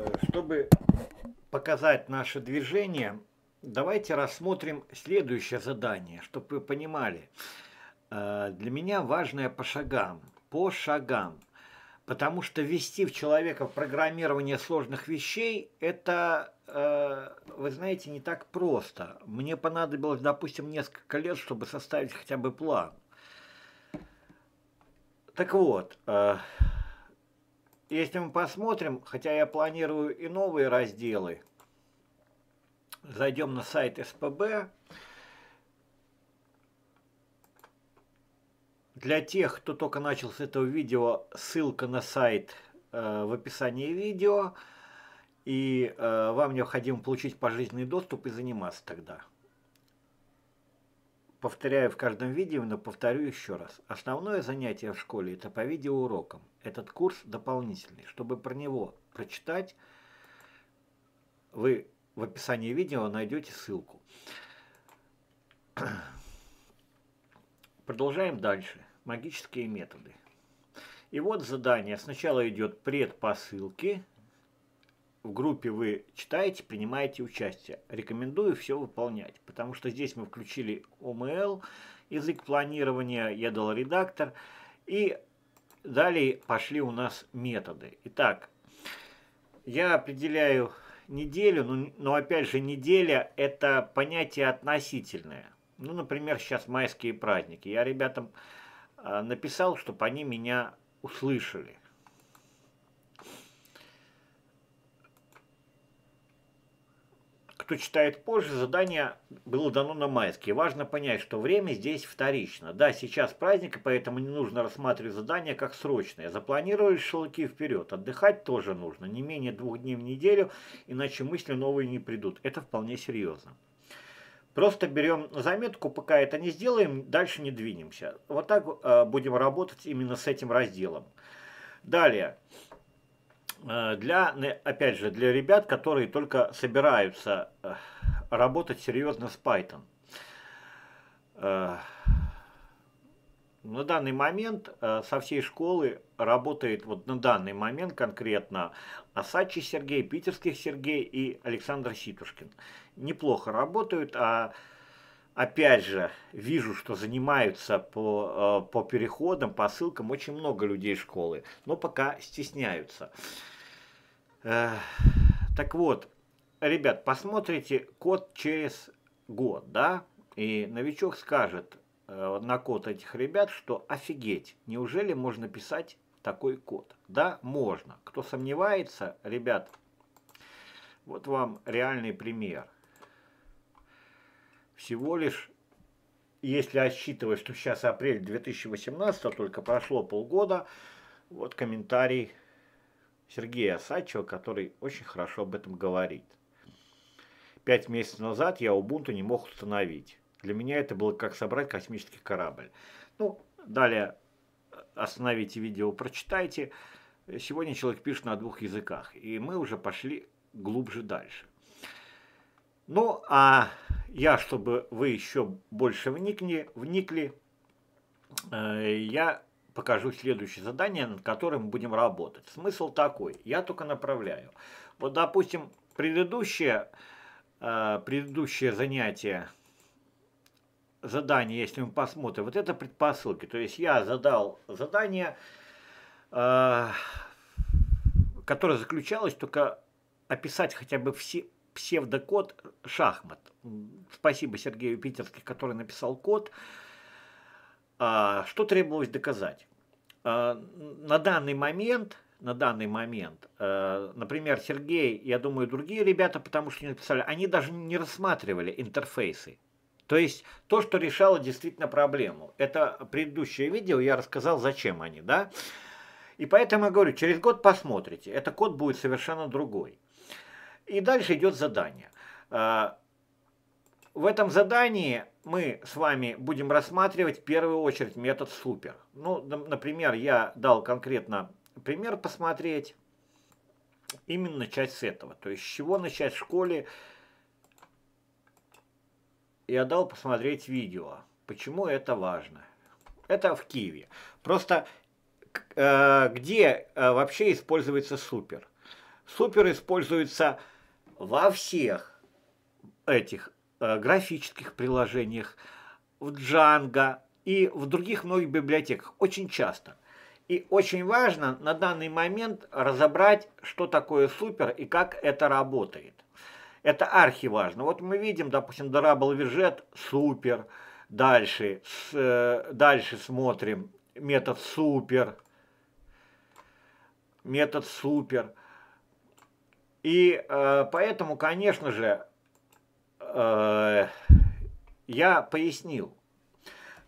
Э, чтобы показать наше движение, давайте рассмотрим следующее задание, чтобы вы понимали. Э, для меня важное по шагам, по шагам. Потому что ввести в человека программирование сложных вещей, это, э, вы знаете, не так просто. Мне понадобилось, допустим, несколько лет, чтобы составить хотя бы план. Так вот, если мы посмотрим, хотя я планирую и новые разделы, зайдем на сайт СПБ. Для тех, кто только начал с этого видео, ссылка на сайт э, в описании видео. И э, вам необходимо получить пожизненный доступ и заниматься тогда повторяю в каждом видео, но повторю еще раз. Основное занятие в школе – это по видеоурокам. Этот курс дополнительный. Чтобы про него прочитать, вы в описании видео найдете ссылку. Продолжаем дальше. Магические методы. И вот задание. Сначала идет предпосылки, в группе вы читаете, принимаете участие. Рекомендую все выполнять, потому что здесь мы включили OML, язык планирования, я дал редактор, и далее пошли у нас методы. Итак, я определяю неделю, но, ну, но опять же неделя это понятие относительное. Ну, например, сейчас майские праздники. Я ребятам а, написал, чтобы они меня услышали. кто читает позже, задание было дано на майские. Важно понять, что время здесь вторично. Да, сейчас праздник, и поэтому не нужно рассматривать задание как срочное. Запланировали шелки вперед. Отдыхать тоже нужно. Не менее двух дней в неделю, иначе мысли новые не придут. Это вполне серьезно. Просто берем заметку, пока это не сделаем, дальше не двинемся. Вот так э, будем работать именно с этим разделом. Далее. Далее. Э, для, опять же, для ребят, которые только собираются э, работать серьезно с Python. Э, на данный момент со всей школы работает, вот на данный момент конкретно, Асачи Сергей, Питерских Сергей и Александр Ситушкин. Неплохо работают, а опять же, вижу, что занимаются по, по переходам, по ссылкам очень много людей школы, но пока стесняются. Так вот, ребят, посмотрите код через год, да? И новичок скажет э, на код этих ребят, что офигеть, неужели можно писать такой код? Да, можно. Кто сомневается, ребят, вот вам реальный пример. Всего лишь, если отсчитывать, что сейчас апрель 2018, только прошло полгода, вот комментарий Сергея Осадчева, который очень хорошо об этом говорит. Пять месяцев назад я Ubuntu не мог установить. Для меня это было как собрать космический корабль. Ну, далее э, остановите видео, прочитайте. Сегодня человек пишет на двух языках, и мы уже пошли глубже дальше. Ну, а я, чтобы вы еще больше вникли, вникли э, я покажу следующее задание, над которым будем работать. Смысл такой, я только направляю. Вот, допустим, предыдущее, э, предыдущее занятие, задание, если мы посмотрим, вот это предпосылки. То есть я задал задание, э, которое заключалось только описать хотя бы все псевдокод шахмат. Спасибо Сергею Питерски, который написал код. А, что требовалось доказать? А, на данный момент, на данный момент, а, например, Сергей, я думаю, другие ребята, потому что не написали, они даже не рассматривали интерфейсы. То есть то, что решало действительно проблему. Это предыдущее видео, я рассказал, зачем они, да? И поэтому я говорю, через год посмотрите, это код будет совершенно другой. И дальше идет задание. В этом задании мы с вами будем рассматривать в первую очередь метод супер. Ну, например, я дал конкретно пример посмотреть, именно начать с этого. То есть, с чего начать в школе, я дал посмотреть видео. Почему это важно? Это в Киеве. Просто э, где э, вообще используется супер? Супер используется во всех этих Э, графических приложениях, в Django и в других многих библиотеках очень часто. И очень важно на данный момент разобрать, что такое супер и как это работает. Это архиважно. Вот мы видим, допустим, Double Widget, супер. Дальше, с, э, дальше смотрим метод супер. Метод супер. И э, поэтому, конечно же, Э, я пояснил.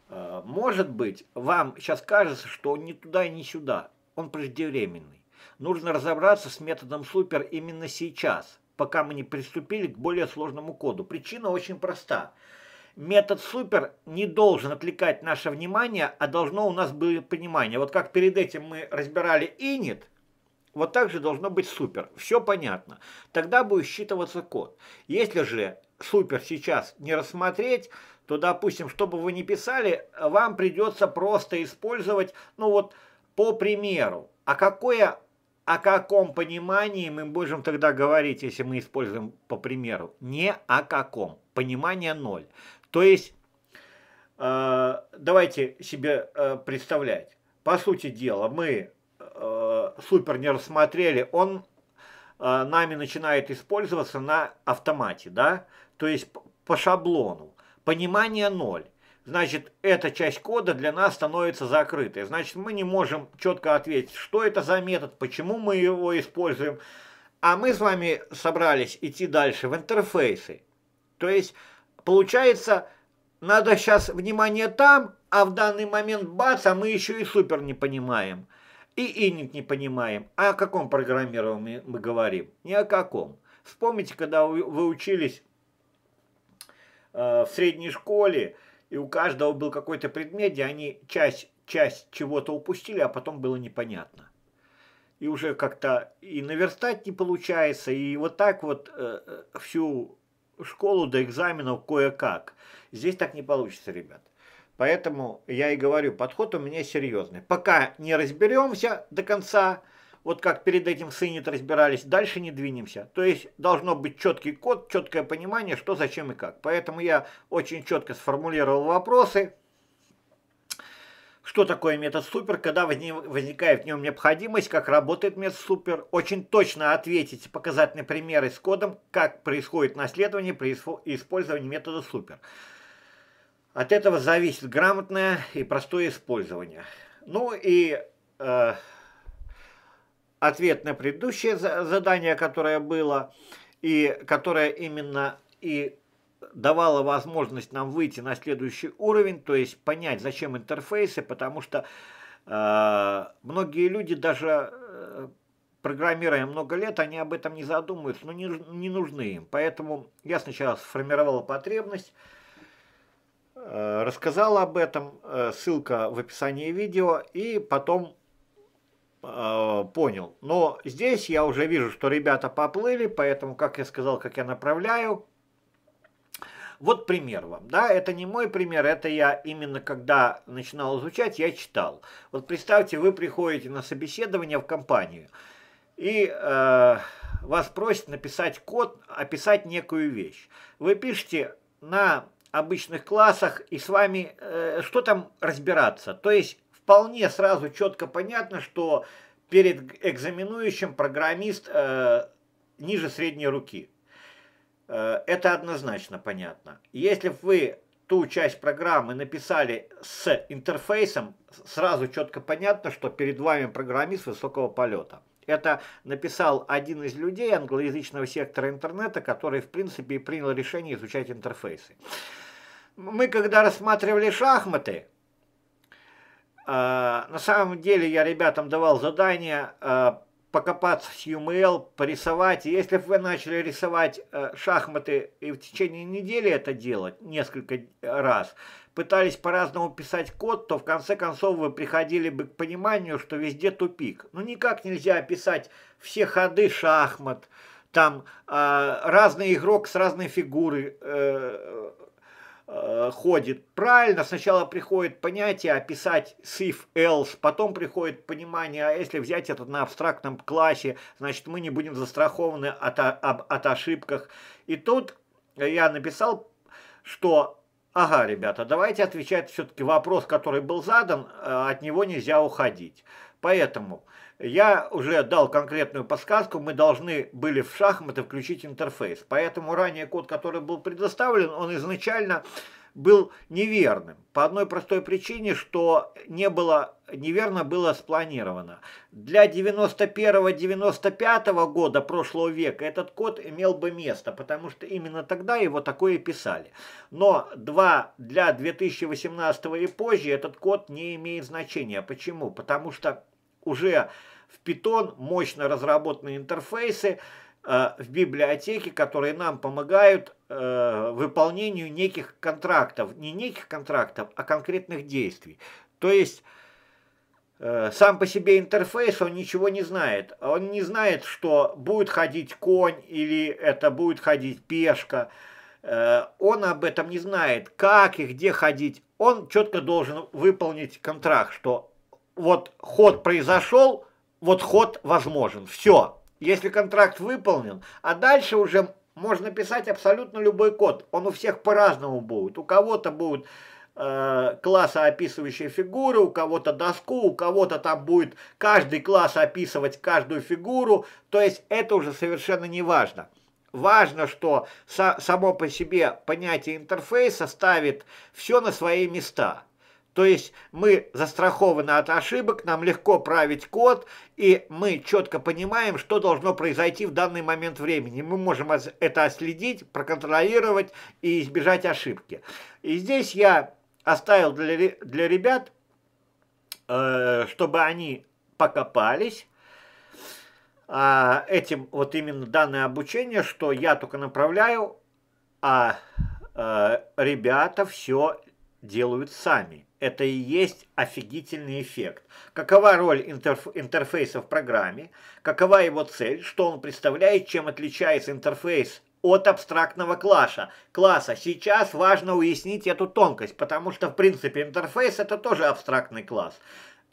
Э, может быть, вам сейчас кажется, что он ни туда ни сюда. Он преждевременный. Нужно разобраться с методом супер именно сейчас, пока мы не приступили к более сложному коду. Причина очень проста. Метод супер не должен отвлекать наше внимание, а должно у нас быть понимание. Вот как перед этим мы разбирали init, вот так же должно быть супер. Все понятно. Тогда будет считываться код. Если же супер сейчас не рассмотреть, то, допустим, чтобы вы не писали, вам придется просто использовать, ну вот, по примеру, а какое, о каком понимании мы можем тогда говорить, если мы используем по примеру? Не о каком. Понимание ноль. То есть, э, давайте себе э, представлять. По сути дела, мы э, супер не рассмотрели, он Э, нами начинает использоваться на автомате, да, то есть по шаблону. Понимание ноль, Значит, эта часть кода для нас становится закрытой. Значит, мы не можем четко ответить, что это за метод, почему мы его используем. А мы с вами собрались идти дальше в интерфейсы. То есть, получается, надо сейчас внимание там, а в данный момент бац, а мы еще и супер не понимаем – и инник не понимаем. А о каком программировании мы говорим? Ни о каком. Вспомните, когда вы, учились э, в средней школе, и у каждого был какой-то предмет, и они часть, часть чего-то упустили, а потом было непонятно. И уже как-то и наверстать не получается, и вот так вот э, э всю школу до экзаменов кое-как. Здесь так не получится, ребят. Поэтому я и говорю, подход у меня серьезный. Пока не разберемся до конца, вот как перед этим с разбирались, дальше не двинемся. То есть должно быть четкий код, четкое понимание, что, зачем и как. Поэтому я очень четко сформулировал вопросы, что такое метод супер, когда возникает в нем необходимость, как работает метод супер, очень точно ответить показательные примеры с кодом, как происходит наследование при использовании метода супер. От этого зависит грамотное и простое использование. Ну и э, ответ на предыдущее задание, которое было, и которое именно и давало возможность нам выйти на следующий уровень, то есть понять, зачем интерфейсы, потому что э, многие люди даже... Э, программируя много лет, они об этом не задумываются, но не, не нужны им. Поэтому я сначала сформировал потребность, Э, рассказала об этом, э, ссылка в описании видео, и потом э, понял. Но здесь я уже вижу, что ребята поплыли, поэтому, как я сказал, как я направляю. Вот пример вам, да, это не мой пример, это я именно когда начинал изучать, я читал. Вот представьте, вы приходите на собеседование в компанию, и э, вас просят написать код, описать некую вещь. Вы пишете на обычных классах, и с вами э, что там разбираться? То есть вполне сразу четко понятно, что перед экзаменующим программист э, ниже средней руки. Э, это однозначно понятно. Если вы ту часть программы написали с интерфейсом, сразу четко понятно, что перед вами программист высокого полета. Это написал один из людей англоязычного сектора интернета, который, в принципе, и принял решение изучать интерфейсы мы когда рассматривали шахматы, э, на самом деле я ребятам давал задание э, покопаться с UML, эм порисовать. И если вы начали рисовать э, шахматы и в течение недели это делать несколько э, раз, пытались по-разному писать код, то в конце концов вы приходили бы к пониманию, что везде тупик. Ну никак нельзя описать все ходы шахмат, там э, разный игрок с разной фигуры. э, Э, ходит правильно. Сначала приходит понятие описать if, else, потом приходит понимание, а если взять это на абстрактном классе, значит мы не будем застрахованы от, от, от ошибках. И тут я написал, что Ага, ребята, давайте отвечать все-таки вопрос, который был задан, э, от него нельзя уходить. Поэтому я уже дал конкретную подсказку, мы должны были в шахматы включить интерфейс. Поэтому ранее код, который был предоставлен, он изначально был неверным. По одной простой причине, что не было, неверно было спланировано. Для 91-95 года прошлого века этот код имел бы место, потому что именно тогда его такое писали. Но 2 для 2018 и позже этот код не имеет значения. Почему? Потому что уже в Python мощно разработанные интерфейсы э, в библиотеке, которые нам помогают э, выполнению неких контрактов, не неких контрактов, а конкретных действий. То есть э, сам по себе интерфейс, он ничего не знает. Он не знает, что будет ходить конь или это будет ходить пешка. Э, он об этом не знает, как и где ходить. Он четко должен выполнить контракт, что вот ход произошел, вот ход возможен. Все, если контракт выполнен, а дальше уже можно писать абсолютно любой код. Он у всех по-разному будет. У кого-то будет э, класса описывающие фигуры, у кого-то доску, у кого-то там будет каждый класс описывать каждую фигуру. То есть это уже совершенно не важно. Важно, что само по себе понятие интерфейса ставит все на свои места – то есть мы застрахованы от ошибок, нам легко править код, и мы четко понимаем, что должно произойти в данный момент времени. Мы можем это отследить, проконтролировать и избежать ошибки. И здесь я оставил для, для ребят, э, чтобы они покопались, а, этим вот именно данное обучение, что я только направляю, а э, ребята все делают сами это и есть офигительный эффект. Какова роль интерф интерфейса в программе, какова его цель, что он представляет, чем отличается интерфейс от абстрактного класса. класса. Сейчас важно уяснить эту тонкость, потому что, в принципе, интерфейс – это тоже абстрактный класс.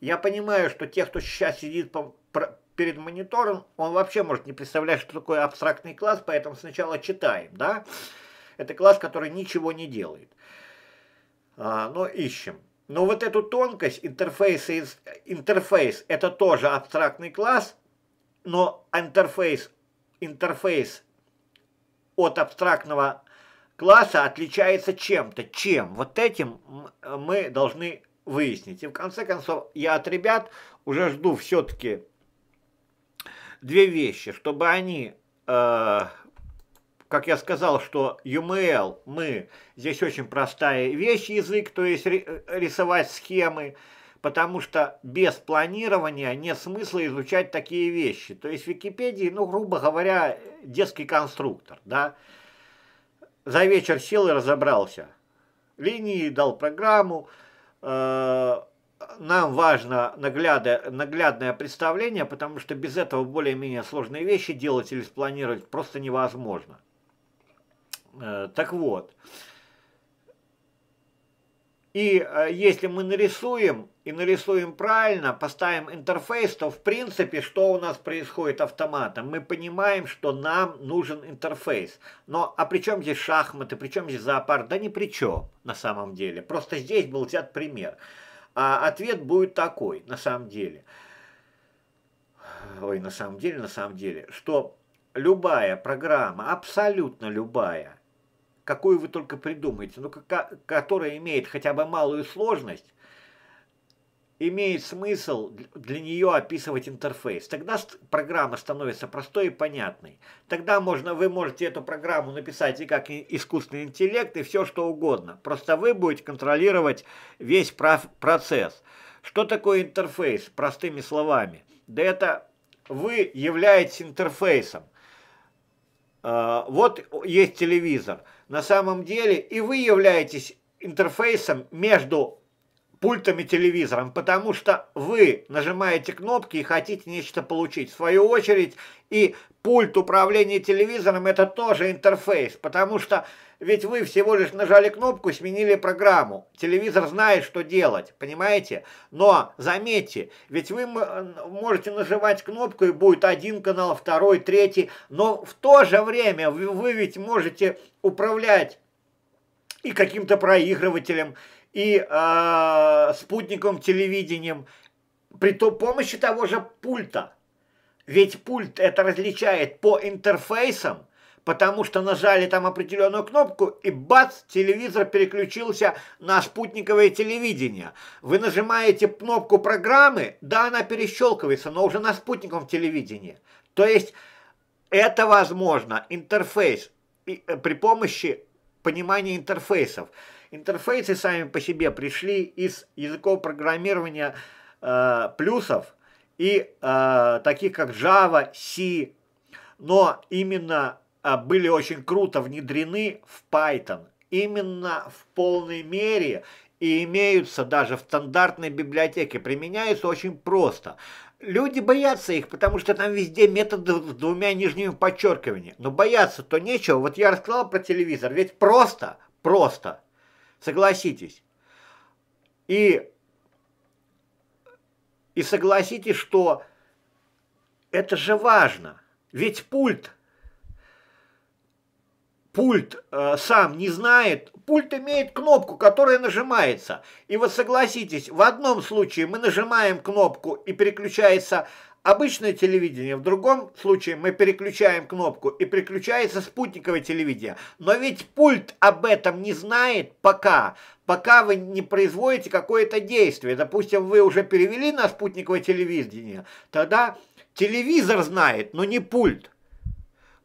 Я понимаю, что те, кто сейчас сидит по, про, перед монитором, он вообще может не представлять, что такое абстрактный класс, поэтому сначала читаем, да? Это класс, который ничего не делает. А, но ищем. Но вот эту тонкость интерфейса из... Интерфейс – это тоже абстрактный класс, но интерфейс, интерфейс от абстрактного класса отличается чем-то. Чем? Вот этим мы должны выяснить. И в конце концов, я от ребят уже жду все-таки две вещи, чтобы они э, как я сказал, что UML, эм мы, здесь очень простая вещь, язык, то есть э, рисовать схемы, потому что без планирования нет смысла изучать такие вещи. То есть в Википедии, ну, грубо говоря, детский конструктор, да. За вечер сел и разобрался. Линии дал программу, э нам важно нагляда, наглядное представление, потому что без этого более-менее сложные вещи делать или спланировать просто невозможно. Э, так вот. И э, если мы нарисуем, и нарисуем правильно, поставим интерфейс, то в принципе, что у нас происходит автоматом? Мы понимаем, что нам нужен интерфейс. Но, а при чем здесь шахматы, при чем здесь зоопарк? Да ни при чем, на самом деле. Просто здесь был взят пример. А ответ будет такой, на самом деле. Ой, на самом деле, на самом деле, что любая программа, абсолютно любая, какую вы только придумаете, но которая имеет хотя бы малую сложность, имеет смысл для нее описывать интерфейс. Тогда программа становится простой и понятной. Тогда можно, вы можете эту программу написать и как искусственный интеллект, и все что угодно. Просто вы будете контролировать весь процесс. Что такое интерфейс, простыми словами? Да это вы являетесь интерфейсом. А, вот есть телевизор. На самом деле и вы являетесь интерфейсом между пультом и телевизором, потому что вы нажимаете кнопки и хотите нечто получить. В свою очередь и пульт управления телевизором это тоже интерфейс, потому что ведь вы всего лишь нажали кнопку, сменили программу. Телевизор знает, что делать, понимаете? Но заметьте, ведь вы можете нажимать кнопку и будет один канал, второй, третий, но в то же время вы, вы ведь можете управлять и каким-то проигрывателем, и э, а, спутниковым телевидением при то помощи того же пульта. Ведь пульт это различает по интерфейсам, потому что нажали там определенную кнопку, и бац, телевизор переключился на спутниковое телевидение. Вы нажимаете кнопку программы, да, она перещелкивается, но уже на спутниковом телевидении. То есть это возможно, интерфейс, и, э, при помощи понимания интерфейсов. Интерфейсы сами по себе пришли из языков программирования э, плюсов и э, таких как Java, C, но именно э, были очень круто внедрены в Python. Именно в полной мере и имеются даже в стандартной библиотеке, применяются очень просто. Люди боятся их, потому что там везде методы с двумя нижними подчеркиваниями. Но бояться то нечего. Вот я рассказал про телевизор, ведь просто, просто Согласитесь. И, и согласитесь, что это же важно. Ведь пульт, пульт э, сам не знает, пульт имеет кнопку, которая нажимается. И вот согласитесь, в одном случае мы нажимаем кнопку и переключается Обычное телевидение в другом случае мы переключаем кнопку и переключается спутниковое телевидение. Но ведь пульт об этом не знает пока, пока вы не производите какое-то действие. Допустим, вы уже перевели на спутниковое телевидение, тогда телевизор знает, но не пульт.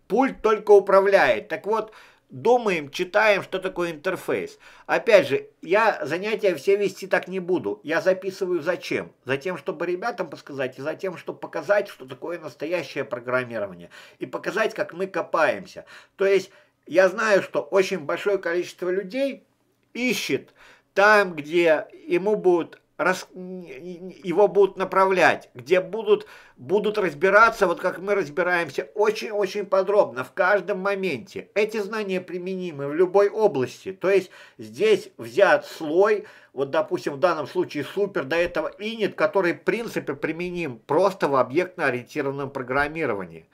Пульт только управляет. Так вот, думаем, читаем, что такое интерфейс. Опять же, я занятия все вести так не буду. Я записываю зачем? Затем, чтобы ребятам подсказать, и затем, чтобы показать, что такое настоящее программирование. И показать, как мы копаемся. То есть, я знаю, что очень большое количество людей ищет там, где ему будут рас... его будут направлять, где будут, будут разбираться, вот как мы разбираемся, очень-очень подробно, в каждом моменте. Эти знания применимы в любой области. То есть здесь взят слой, вот, допустим, в данном случае супер, до этого инит, который, в принципе, применим просто в объектно-ориентированном программировании.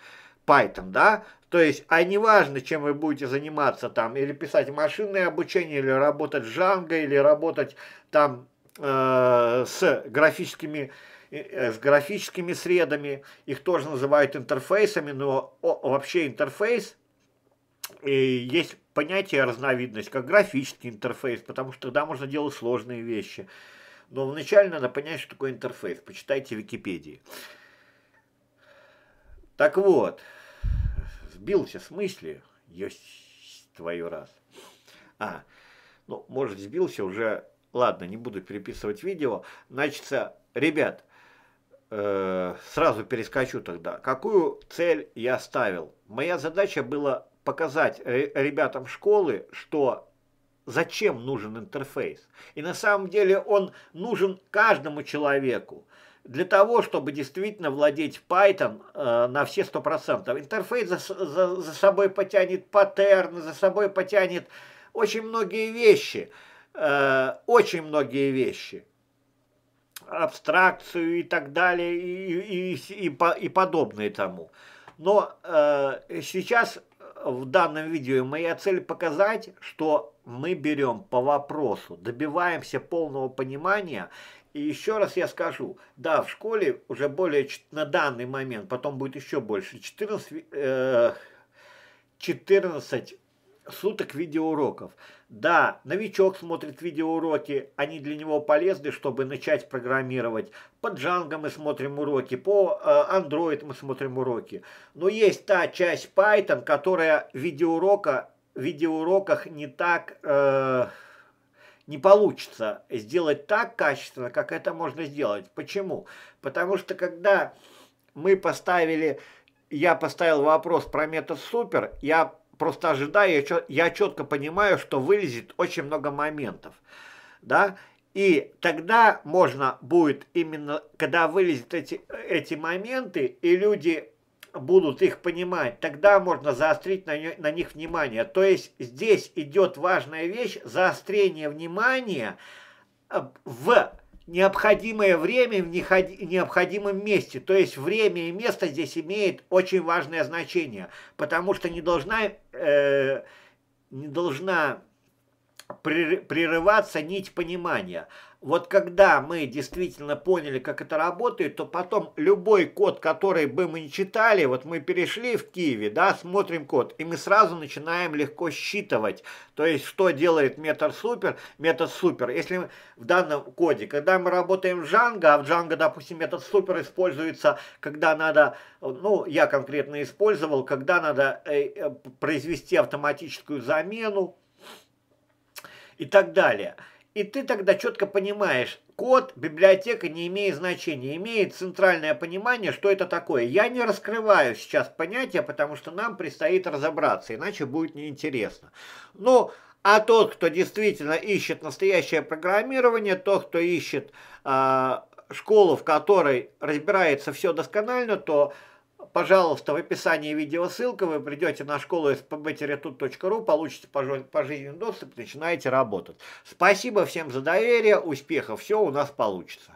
Python, да? То есть, а не важно, чем вы будете заниматься там, или писать машинное обучение, или работать с Django, или работать там Э, с графическими э, э, с графическими средами, их тоже называют интерфейсами, но вообще интерфейс, есть понятие разновидность, как графический интерфейс, потому что тогда можно делать сложные вещи. Но вначале надо понять, что такое интерфейс. Почитайте Википедии. Так вот, сбился с мысли, есть твою раз. А, ну, может, сбился уже ладно, не буду переписывать видео. Значит, ребят, э, сразу перескочу тогда. Какую цель я ставил? Моя задача была показать э, ребятам школы, что зачем нужен интерфейс. И на самом деле он нужен каждому человеку. Для того, чтобы действительно владеть Python э, на все 100%. Интерфейс за, за, за собой потянет паттерны, за собой потянет очень многие вещи – Э, очень многие вещи, абстракцию и так далее, и, и, и, и, по, и подобные тому. Но э, сейчас в данном видео моя цель показать, что мы берем по вопросу, добиваемся полного понимания. И еще раз я скажу, да, в школе уже более на данный момент, потом будет еще больше, 14, э, 14 суток видеоуроков. Да, новичок смотрит видеоуроки, они для него полезны, чтобы начать программировать. По Django мы смотрим уроки, по э, Android мы смотрим уроки. Но есть та часть Python, которая в видеоурока, видеоуроках не так... Э, не получится сделать так качественно, как это можно сделать. Почему? Потому что когда мы поставили, я поставил вопрос про метод супер, я просто ожидаю, я четко понимаю, что вылезет очень много моментов, да, и тогда можно будет именно, когда вылезут эти, эти моменты, и люди будут их понимать, тогда можно заострить на, на них внимание. То есть здесь идет важная вещь, заострение внимания э, в необходимое время в необходимом месте. То есть время и место здесь имеет очень важное значение, потому что не должна, э, не должна прерываться нить понимания. Вот когда мы действительно поняли, как это работает, то потом любой код, который бы мы не читали, вот мы перешли в Киеве, да, смотрим код, и мы сразу начинаем легко считывать. То есть, что делает метод супер, метод супер. Если в данном коде, когда мы работаем в Django, а в Django, допустим, метод супер используется, когда надо, ну, я конкретно использовал, когда надо э, э, произвести автоматическую замену и так далее. И ты тогда четко понимаешь, код, библиотека не имеет значения, имеет центральное понимание, что это такое. Я не раскрываю сейчас понятия, потому что нам предстоит разобраться, иначе будет неинтересно. Ну, а тот, кто действительно ищет настоящее программирование, тот, кто ищет э, школу, в которой разбирается все досконально, то Пожалуйста, в описании видео ссылка, вы придете на школу spb e получите пожизненный доступ, начинаете работать. Спасибо всем за доверие, успехов, все у нас получится.